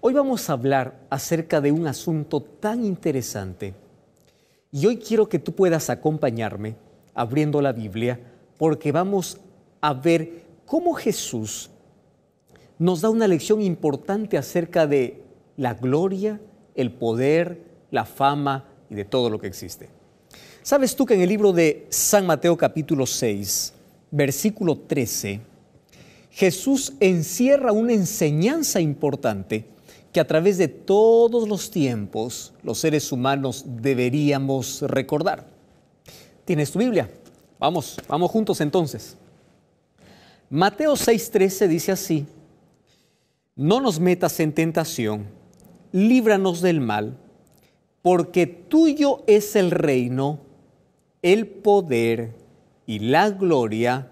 Hoy vamos a hablar acerca de un asunto tan interesante. Y hoy quiero que tú puedas acompañarme abriendo la Biblia porque vamos a ver cómo Jesús nos da una lección importante acerca de la gloria, el poder, la fama y de todo lo que existe. ¿Sabes tú que en el libro de San Mateo capítulo 6, versículo 13, Jesús encierra una enseñanza importante a través de todos los tiempos los seres humanos deberíamos recordar. ¿Tienes tu Biblia? Vamos, vamos juntos entonces. Mateo 6:13 dice así, no nos metas en tentación, líbranos del mal, porque tuyo es el reino, el poder y la gloria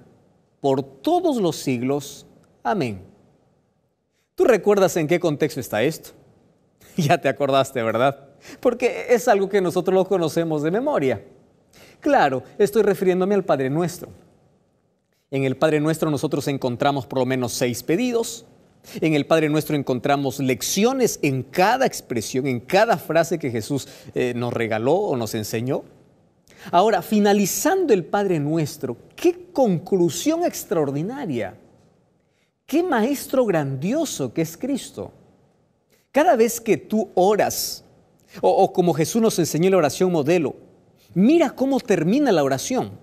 por todos los siglos. Amén. ¿Tú recuerdas en qué contexto está esto? Ya te acordaste, ¿verdad? Porque es algo que nosotros lo conocemos de memoria. Claro, estoy refiriéndome al Padre Nuestro. En el Padre Nuestro nosotros encontramos por lo menos seis pedidos. En el Padre Nuestro encontramos lecciones en cada expresión, en cada frase que Jesús eh, nos regaló o nos enseñó. Ahora, finalizando el Padre Nuestro, qué conclusión extraordinaria qué maestro grandioso que es Cristo. Cada vez que tú oras, o, como Jesús nos enseñó la oración modelo, mira cómo termina la oración.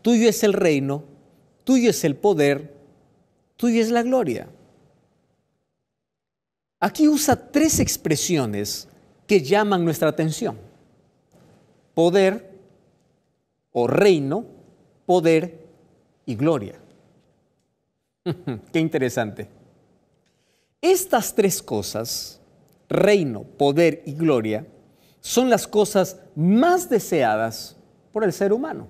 Tuyo es el reino, tuyo es el poder, tuyo es la gloria. Aquí usa tres expresiones que llaman nuestra atención. Poder o reino, poder y gloria. Qué interesante. Estas tres cosas, reino, poder y gloria, son las cosas más deseadas por el ser humano.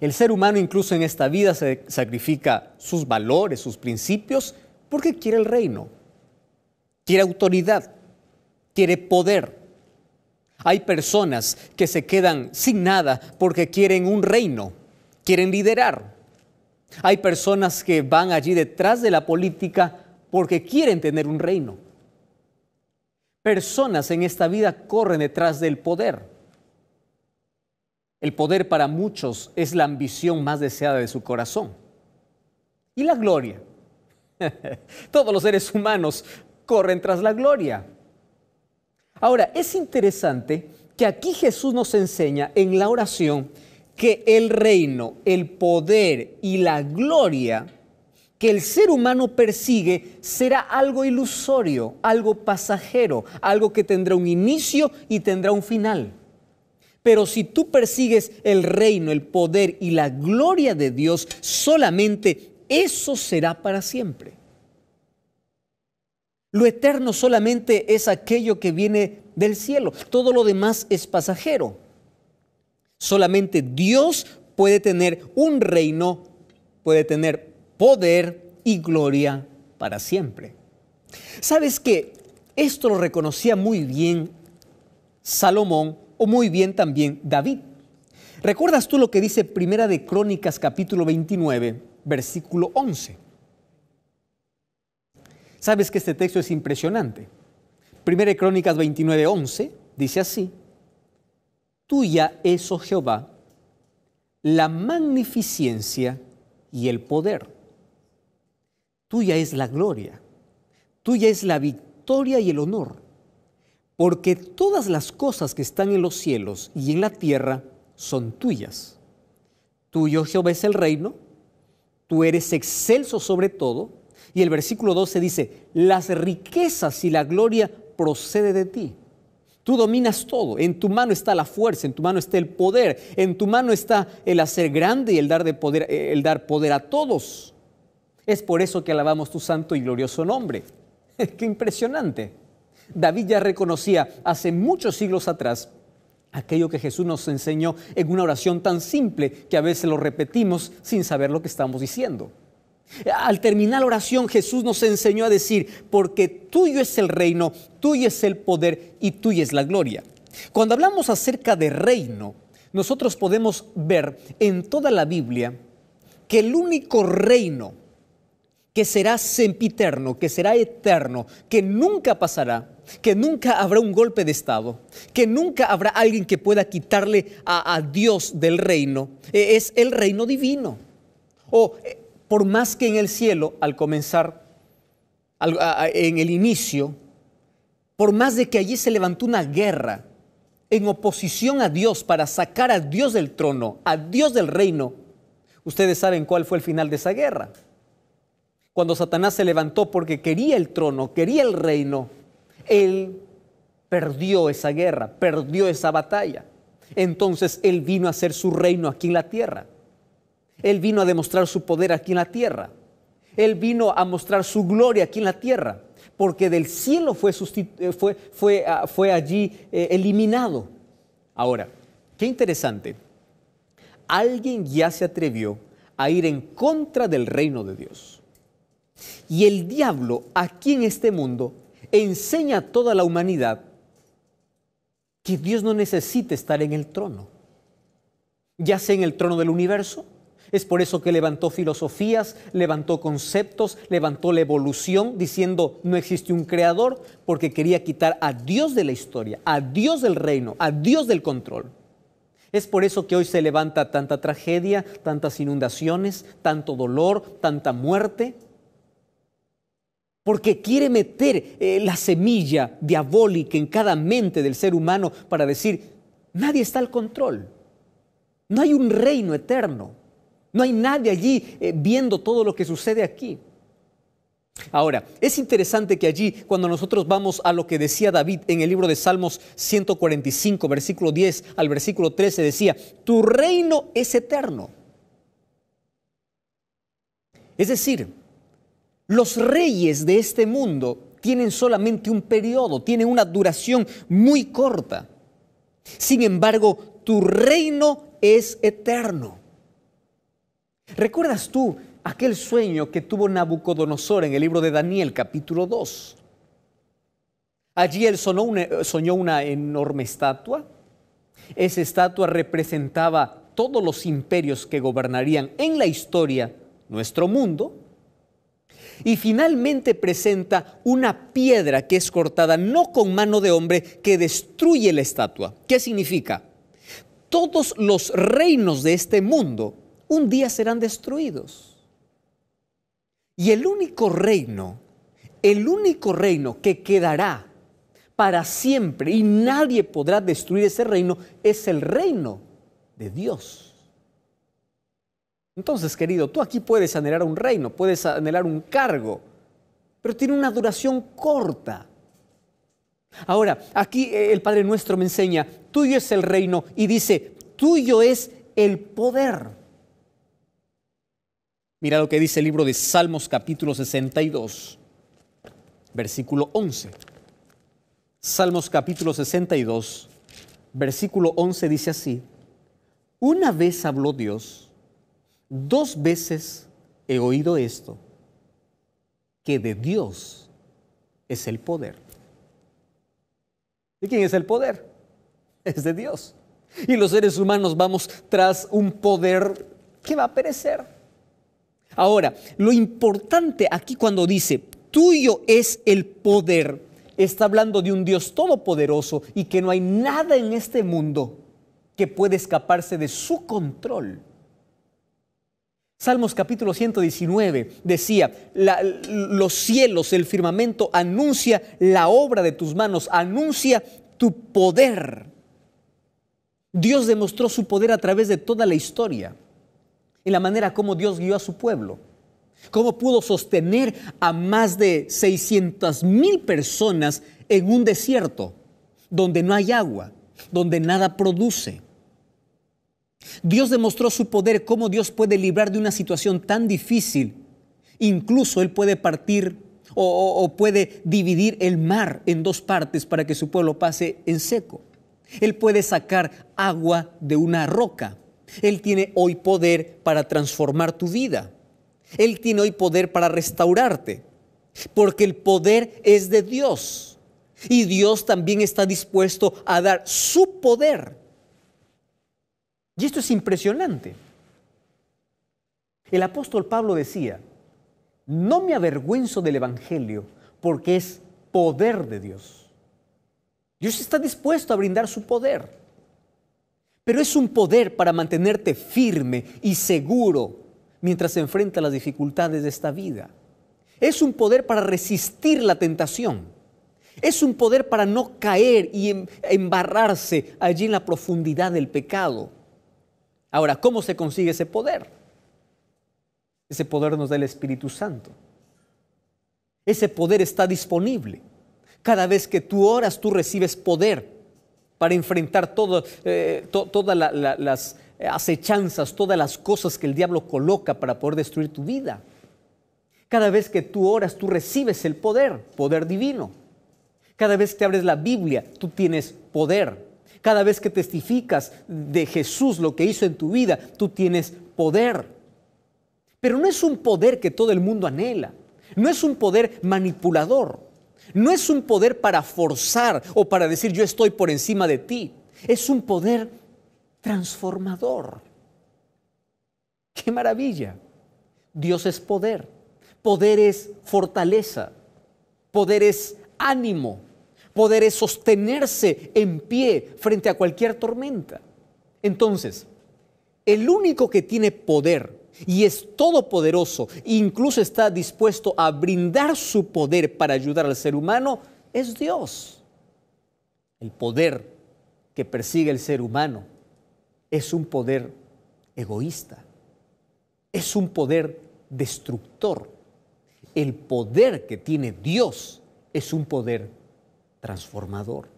El ser humano incluso en esta vida se sacrifica sus valores, sus principios, porque quiere el reino, quiere autoridad, quiere poder. Hay personas que se quedan sin nada porque quieren un reino, quieren liderar, hay personas que van allí detrás de la política porque quieren tener un reino. Personas en esta vida corren detrás del poder. El poder para muchos es la ambición más deseada de su corazón. Y la gloria. Todos los seres humanos corren tras la gloria. Ahora, es interesante que aquí Jesús nos enseña en la oración que el reino, el poder y la gloria que el ser humano persigue será algo ilusorio, algo pasajero, algo que tendrá un inicio y tendrá un final. Pero si tú persigues el reino, el poder y la gloria de Dios, solamente eso será para siempre. Lo eterno solamente es aquello que viene del cielo. Todo lo demás es pasajero. Solamente Dios puede tener un reino, puede tener poder y gloria para siempre. ¿Sabes qué? Esto lo reconocía muy bien Salomón o muy bien también David. ¿Recuerdas tú lo que dice Primera de Crónicas capítulo 29, versículo 11? Sabes que este texto es impresionante. Primera de Crónicas 29, 11 dice así. Tuya es, oh Jehová, la magnificencia y el poder. Tuya es la gloria, tuya es la victoria y el honor, porque todas las cosas que están en los cielos y en la tierra son tuyas. Tuyo Jehová es el reino, tú eres excelso sobre todo, y el versículo 12 dice, las riquezas y la gloria procede de ti Tú dominas todo. En tu mano está la fuerza, en tu mano está el poder, en tu mano está el hacer grande y el dar, de poder, eh, el dar poder a todos. Es por eso que alabamos tu santo y glorioso nombre. ¡Qué impresionante! David ya reconocía hace muchos siglos atrás aquello que Jesús nos enseñó en una oración tan simple que a veces lo repetimos sin saber lo que estamos diciendo. Al terminar la oración, Jesús nos enseñó a decir, porque tuyo es el reino, tuyo es el poder y tuyo es la gloria. Cuando hablamos acerca de reino, nosotros podemos ver en toda la Biblia que el único reino que será sempiterno, que será eterno, que nunca pasará, que nunca habrá un golpe de Estado, que nunca habrá alguien que pueda quitarle a, Dios del reino, e, es el reino divino. O e, por más que en el cielo, al comenzar, en el inicio, por más de que allí se levantó una guerra en oposición a Dios para sacar a Dios del trono, a Dios del reino, ustedes saben cuál fue el final de esa guerra. Cuando Satanás se levantó porque quería el trono, quería el reino, él perdió esa guerra, perdió esa batalla. Entonces él vino a hacer su reino aquí en la tierra. Él vino a demostrar su poder aquí en la tierra. Él vino a mostrar su gloria aquí en la tierra, porque del cielo fue, eh, fue, fue, ah, fue allí eh, eliminado. Ahora, qué interesante. Alguien ya se atrevió a ir en contra del reino de Dios. Y el diablo aquí en este mundo enseña a toda la humanidad que Dios no necesita estar en el trono, ya sea en el trono del universo es por eso que levantó filosofías, levantó conceptos, levantó la evolución, diciendo no existe un creador, porque quería quitar a Dios de la historia, a Dios del reino, a Dios del control. Es por eso que hoy se levanta tanta tragedia, tantas inundaciones, tanto dolor, tanta muerte, porque quiere meter eh, la semilla diabólica en cada mente del ser humano para decir, nadie está al control, no hay un reino eterno. No hay nadie allí eh, viendo todo lo que sucede aquí. Ahora, es interesante que allí, cuando nosotros vamos a lo que decía David en el libro de Salmos 145, versículo 10 al versículo 13, decía, tu reino es eterno. Es decir, los reyes de este mundo tienen solamente un periodo, tienen una duración muy corta. Sin embargo, tu reino es eterno. ¿Recuerdas tú aquel sueño que tuvo Nabucodonosor en el libro de Daniel capítulo 2? Allí él soñó una enorme estatua. Esa estatua representaba todos los imperios que gobernarían en la historia nuestro mundo. Y finalmente presenta una piedra que es cortada no con mano de hombre que destruye la estatua. ¿Qué significa? Todos los reinos de este mundo un día serán destruidos. Y el único reino, el único reino que quedará para siempre y nadie podrá destruir ese reino es el reino de Dios. Entonces, querido, tú aquí puedes anhelar un reino, puedes anhelar un cargo, pero tiene una duración corta. Ahora, aquí eh, el Padre Nuestro me enseña, tuyo es el reino y dice, tuyo es el poder. Mira lo que dice el libro de Salmos capítulo 62, versículo 11. Salmos capítulo 62, versículo 11 dice así, una vez habló Dios, dos veces he oído esto, que de Dios es el poder. ¿De quién es el poder? Es de Dios. Y los seres humanos vamos tras un poder que va a perecer Ahora, lo importante aquí cuando dice, tuyo es el poder, está hablando de un Dios todopoderoso y que no hay nada en este mundo que pueda escaparse de su control. Salmos capítulo 119 decía, los cielos, el firmamento anuncia la obra de tus manos, anuncia tu poder. Dios demostró su poder a través de toda la historia. En la manera como Dios guió a su pueblo. Cómo pudo sostener a más de 600 mil personas en un desierto donde no hay agua, donde nada produce. Dios demostró su poder, cómo Dios puede librar de una situación tan difícil. Incluso Él puede partir o puede dividir el mar en dos partes para que su pueblo pase en seco. Él puede sacar agua de una roca. Él tiene hoy poder para transformar tu vida. Él tiene hoy poder para restaurarte. Porque el poder es de Dios. Y Dios también está dispuesto a dar su poder. Y esto es impresionante. El apóstol Pablo decía, no me avergüenzo del Evangelio porque es poder de Dios. Dios está dispuesto a brindar su poder pero es un poder para mantenerte firme y seguro mientras se enfrenta las dificultades de esta vida. Es un poder para resistir la tentación. Es un poder para no caer y em, embarrarse allí en la profundidad del pecado. Ahora, ¿cómo se consigue ese poder? Ese poder nos da el Espíritu Santo. Ese poder está disponible. Cada vez que tú oras, tú recibes poder para enfrentar todo, eh, todas las acechanzas, todas las cosas que el diablo coloca para poder destruir tu vida. Cada vez que tú oras, tú recibes el poder, poder divino. Cada vez que abres la Biblia, tú tienes poder. Cada vez que testificas de Jesús lo que hizo en tu vida, tú tienes poder. Pero no es un poder que todo el mundo anhela. No es un poder manipulador. No es un poder para forzar o para decir yo estoy por encima de ti. Es un poder transformador. ¡Qué maravilla! Dios es poder. Poder es fortaleza. Poder es ánimo. Poder es sostenerse en pie frente a cualquier tormenta. Entonces, el único que tiene poder y es todopoderoso, incluso está dispuesto a brindar su poder para ayudar al ser humano, es Dios. El poder que persigue el ser humano es un poder egoísta, es un poder destructor. El poder que tiene Dios es un poder transformador.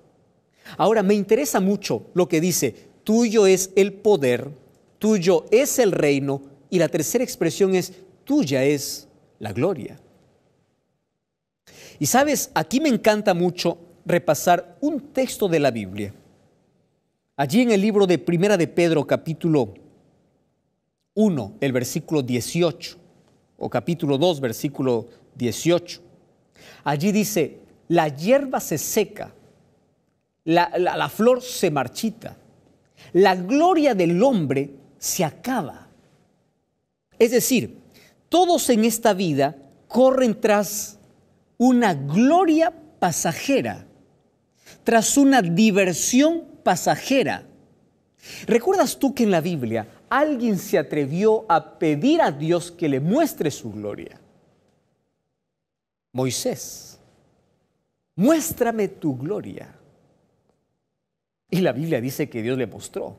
Ahora, me interesa mucho lo que dice, tuyo es el poder, tuyo es el reino, y la tercera expresión es, tuya es la gloria. Y sabes, aquí me encanta mucho repasar un texto de la Biblia. Allí en el libro de Primera de Pedro, capítulo 1, el versículo 18, o capítulo 2, versículo 18. Allí dice, la hierba se seca, la, la flor se marchita, la gloria del hombre se acaba es decir, todos en esta vida corren tras una gloria pasajera, tras una diversión pasajera. ¿Recuerdas tú que en la Biblia alguien se atrevió a pedir a Dios que le muestre su gloria? Moisés, muéstrame tu gloria. Y la Biblia dice que Dios le mostró.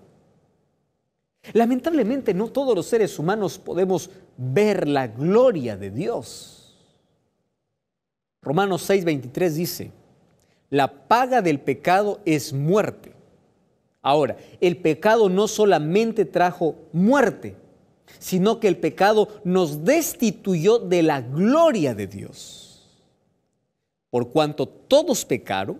Lamentablemente no todos los seres humanos podemos ver la gloria de Dios. Romanos 6:23 dice, la paga del pecado es muerte. Ahora, el pecado no solamente trajo muerte, sino que el pecado nos destituyó de la gloria de Dios. Por cuanto todos pecaron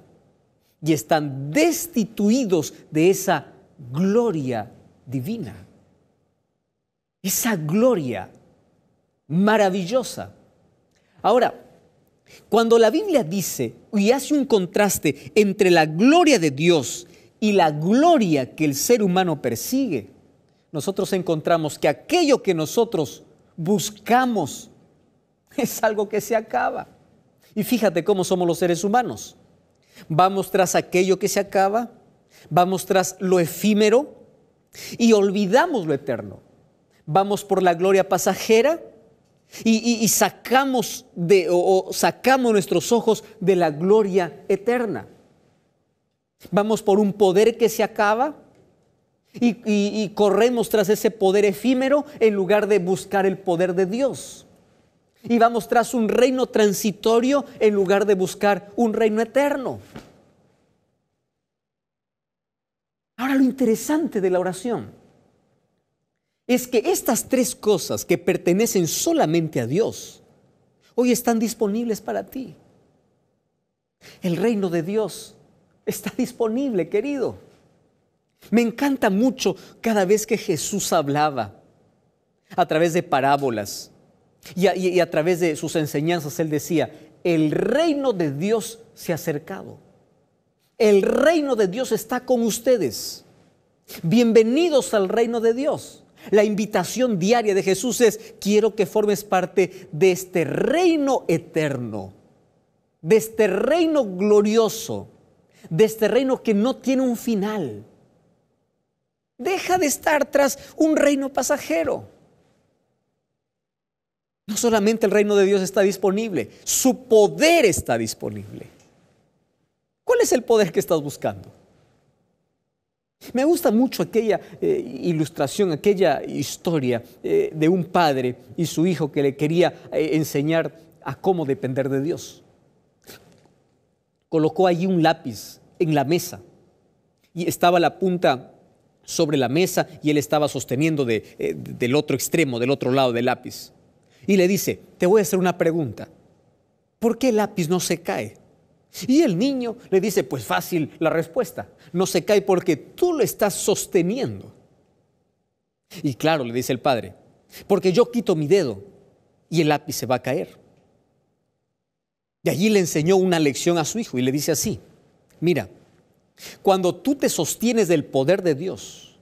y están destituidos de esa gloria divina, esa gloria maravillosa. Ahora, cuando la Biblia dice y hace un contraste entre la gloria de Dios y la gloria que el ser humano persigue, nosotros encontramos que aquello que nosotros buscamos es algo que se acaba. Y fíjate cómo somos los seres humanos. Vamos tras aquello que se acaba, vamos tras lo efímero, y olvidamos lo eterno. Vamos por la gloria pasajera y, sacamos, de, o, sacamos nuestros ojos de la gloria eterna. Vamos por un poder que se acaba y corremos tras ese poder efímero en lugar de buscar el poder de Dios. Y vamos tras un reino transitorio en lugar de buscar un reino eterno. Ahora lo interesante de la oración es que estas tres cosas que pertenecen solamente a Dios, hoy están disponibles para ti. El reino de Dios está disponible, querido. Me encanta mucho cada vez que Jesús hablaba a través de parábolas y a, través de sus enseñanzas. Él decía, el reino de Dios se ha acercado. El reino de Dios está con ustedes. Bienvenidos al reino de Dios. La invitación diaria de Jesús es, quiero que formes parte de este reino eterno, de este reino glorioso, de este reino que no tiene un final. Deja de estar tras un reino pasajero. No solamente el reino de Dios está disponible, su poder está disponible. ¿Cuál es el poder que estás buscando? Me gusta mucho aquella eh, ilustración, aquella historia eh, de un padre y su hijo que le quería eh, enseñar a cómo depender de Dios. Colocó allí un lápiz en la mesa y estaba la punta sobre la mesa y él estaba sosteniendo del otro extremo, del otro lado del lápiz. Y le dice, te voy a hacer una pregunta. ¿Por qué el lápiz no se cae? Y el niño le dice, pues fácil la respuesta, no se cae porque tú lo estás sosteniendo. Y claro, le dice el padre, porque yo quito mi dedo y el lápiz se va a caer. Y allí le enseñó una lección a su hijo y le dice así, mira, cuando tú te sostienes del poder de Dios,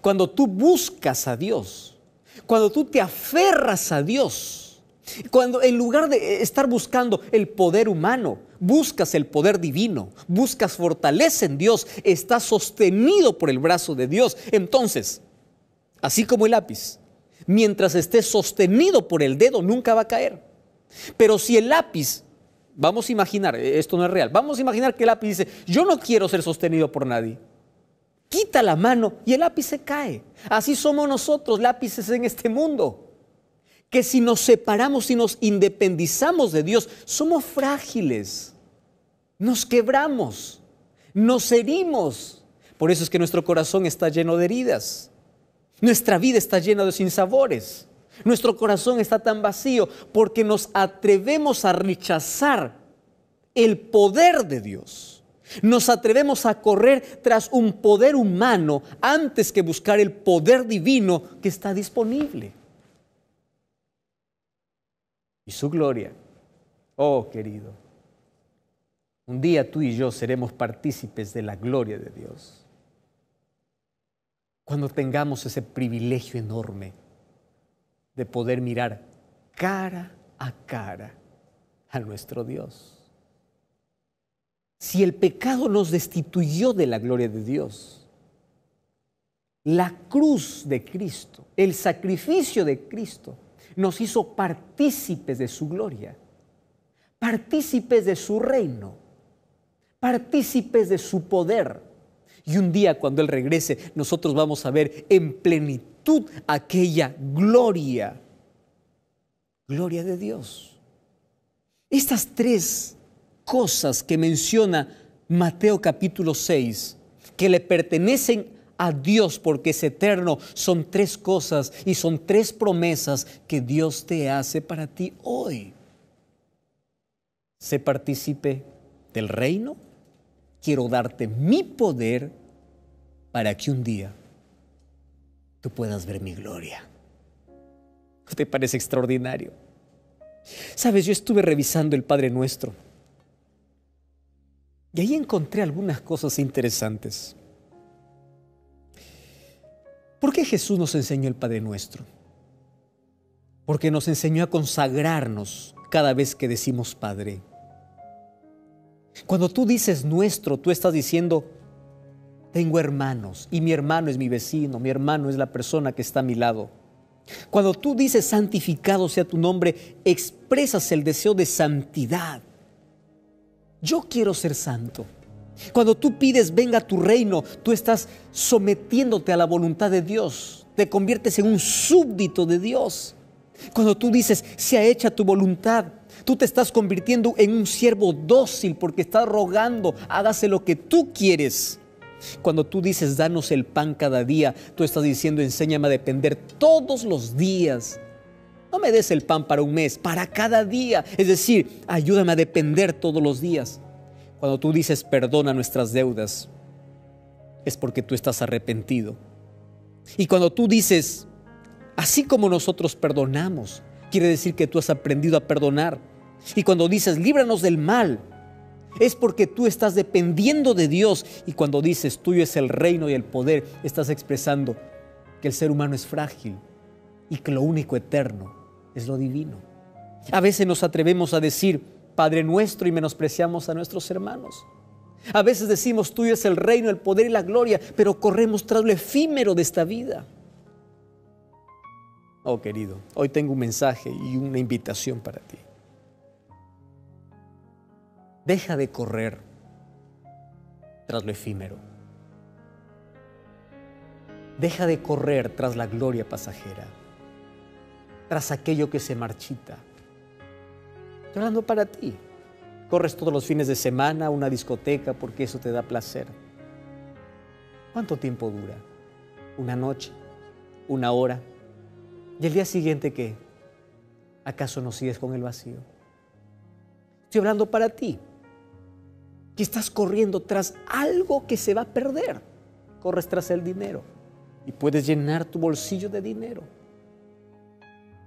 cuando tú buscas a Dios, cuando tú te aferras a Dios, cuando en lugar de estar buscando el poder humano, buscas el poder divino, buscas fortaleza en Dios, estás sostenido por el brazo de Dios. Entonces, así como el lápiz, mientras esté sostenido por el dedo, nunca va a caer. Pero si el lápiz, vamos a imaginar, eh, esto no es real, vamos a imaginar que el lápiz dice, yo no quiero ser sostenido por nadie. Quita la mano y el lápiz se cae. Así somos nosotros, lápices en este mundo. Que si nos separamos y nos independizamos de Dios, somos frágiles nos quebramos, nos herimos. Por eso es que nuestro corazón está lleno de heridas. Nuestra vida está llena de sinsabores. Nuestro corazón está tan vacío porque nos atrevemos a rechazar el poder de Dios. Nos atrevemos a correr tras un poder humano antes que buscar el poder divino que está disponible. Y su gloria, oh querido, un día tú y yo seremos partícipes de la gloria de Dios. Cuando tengamos ese privilegio enorme de poder mirar cara a cara a nuestro Dios. Si el pecado nos destituyó de la gloria de Dios, la cruz de Cristo, el sacrificio de Cristo, nos hizo partícipes de su gloria, partícipes de su reino partícipes de su poder. Y un día cuando Él regrese, nosotros vamos a ver en plenitud aquella gloria, gloria de Dios. Estas tres cosas que menciona Mateo capítulo 6, que le pertenecen a Dios porque es eterno, son tres cosas y son tres promesas que Dios te hace para ti hoy. Se participe del reino, quiero darte mi poder para que un día tú puedas ver mi gloria. te parece extraordinario? Sabes, yo estuve revisando el Padre Nuestro y ahí encontré algunas cosas interesantes. ¿Por qué Jesús nos enseñó el Padre Nuestro? Porque nos enseñó a consagrarnos cada vez que decimos Padre. Cuando tú dices nuestro, tú estás diciendo, tengo hermanos y mi hermano es mi vecino, mi hermano es la persona que está a mi lado. Cuando tú dices santificado sea tu nombre, expresas el deseo de santidad. Yo quiero ser santo. Cuando tú pides venga tu reino, tú estás sometiéndote a la voluntad de Dios. Te conviertes en un súbdito de Dios. Cuando tú dices sea hecha tu voluntad, Tú te estás convirtiendo en un siervo dócil porque estás rogando, hágase lo que tú quieres. Cuando tú dices, danos el pan cada día, tú estás diciendo, enséñame a depender todos los días. No me des el pan para un mes, para cada día. Es decir, ayúdame a depender todos los días. Cuando tú dices, perdona nuestras deudas, es porque tú estás arrepentido. Y cuando tú dices, así como nosotros perdonamos, quiere decir que tú has aprendido a perdonar. Y cuando dices, líbranos del mal, es porque tú estás dependiendo de Dios. Y cuando dices, tuyo es el reino y el poder, estás expresando que el ser humano es frágil y que lo único eterno es lo divino. A veces nos atrevemos a decir, Padre nuestro, y menospreciamos a nuestros hermanos. A veces decimos, tuyo es el reino, el poder y la gloria, pero corremos tras lo efímero de esta vida. Oh querido, hoy tengo un mensaje y una invitación para ti. Deja de correr tras lo efímero. Deja de correr tras la gloria pasajera, tras aquello que se marchita. Estoy hablando para ti. Corres todos los fines de semana a una discoteca porque eso te da placer. ¿Cuánto tiempo dura? ¿Una noche? ¿Una hora? ¿Y el día siguiente qué? ¿Acaso no sigues con el vacío? Estoy hablando para ti que estás corriendo tras algo que se va a perder. Corres tras el dinero y puedes llenar tu bolsillo de dinero.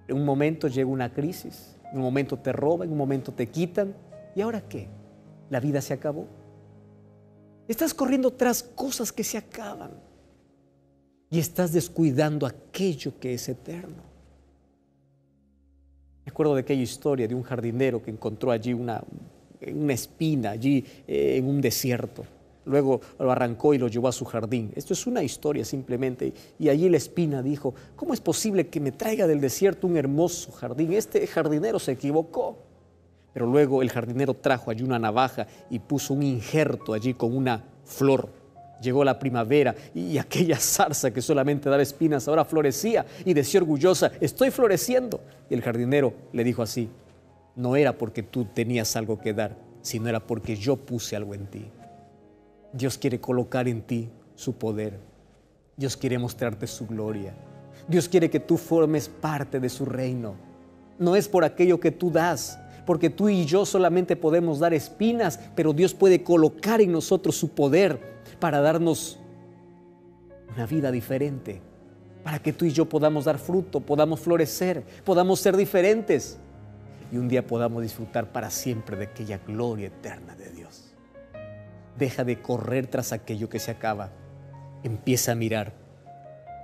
En un momento llega una crisis, en un momento te roban, en un momento te quitan. ¿Y ahora qué? La vida se acabó. Estás corriendo tras cosas que se acaban y estás descuidando aquello que es eterno. Me acuerdo de aquella historia de un jardinero que encontró allí una una espina allí, eh, en un desierto. Luego lo arrancó y lo llevó a su jardín. Esto es una historia simplemente. Y allí la espina dijo, ¿cómo es posible que me traiga del desierto un hermoso jardín? Este jardinero se equivocó. Pero luego el jardinero trajo allí una navaja y puso un injerto allí con una flor. Llegó la primavera y aquella zarza que solamente daba espinas ahora florecía y decía orgullosa, estoy floreciendo. Y el jardinero le dijo así, no era porque tú tenías algo que dar, sino era porque yo puse algo en ti. Dios quiere colocar en ti su poder. Dios quiere mostrarte su gloria. Dios quiere que tú formes parte de su reino. No es por aquello que tú das, porque tú y yo solamente podemos dar espinas, pero Dios puede colocar en nosotros su poder para darnos una vida diferente, para que tú y yo podamos dar fruto, podamos florecer, podamos ser diferentes y un día podamos disfrutar para siempre de aquella gloria eterna de Dios. Deja de correr tras aquello que se acaba. Empieza a mirar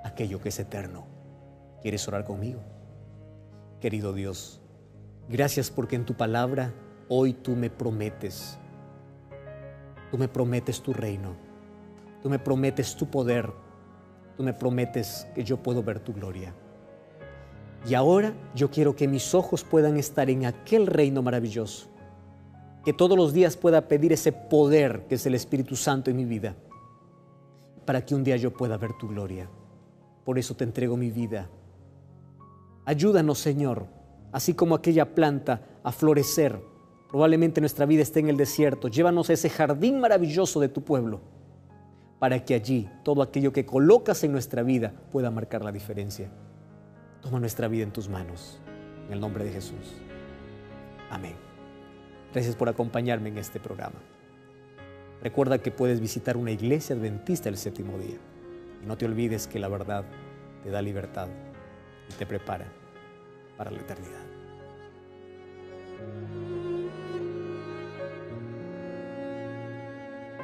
aquello que es eterno. ¿Quieres orar conmigo? Querido Dios, gracias porque en tu palabra hoy tú me prometes. Tú me prometes tu reino. Tú me prometes tu poder. Tú me prometes que yo puedo ver tu gloria. Y ahora yo quiero que mis ojos puedan estar en aquel reino maravilloso, que todos los días pueda pedir ese poder que es el Espíritu Santo en mi vida, para que un día yo pueda ver tu gloria. Por eso te entrego mi vida. Ayúdanos, Señor, así como aquella planta, a florecer. Probablemente nuestra vida esté en el desierto. Llévanos a ese jardín maravilloso de tu pueblo, para que allí todo aquello que colocas en nuestra vida pueda marcar la diferencia. Toma nuestra vida en tus manos. En el nombre de Jesús. Amén. Gracias por acompañarme en este programa. Recuerda que puedes visitar una iglesia adventista el séptimo día. Y no te olvides que la verdad te da libertad y te prepara para la eternidad.